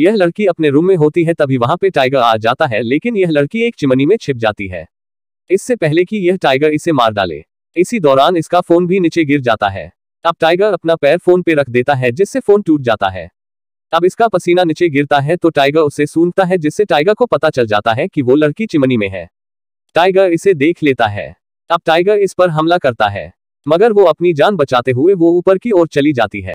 यह लड़की अपने रूम में होती है तभी वहां पे टाइगर आ जाता है लेकिन यह लड़की एक चिमनी में छिप जाती है इससे पहले कि यह टाइगर इसे मार डाले इसी दौरान इसका फोन भी नीचे गिर जाता है अब टाइगर अपना पैर फोन पे रख देता है जिससे फोन टूट जाता है अब इसका पसीना नीचे गिरता है तो टाइगर उसे सूंघता है जिससे टाइगर को पता चल जाता है कि वो लड़की चिमनी में है टाइगर इसे देख लेता है अब टाइगर इस पर हमला करता है मगर वो अपनी जान बचाते हुए वो ऊपर की ओर चली जाती है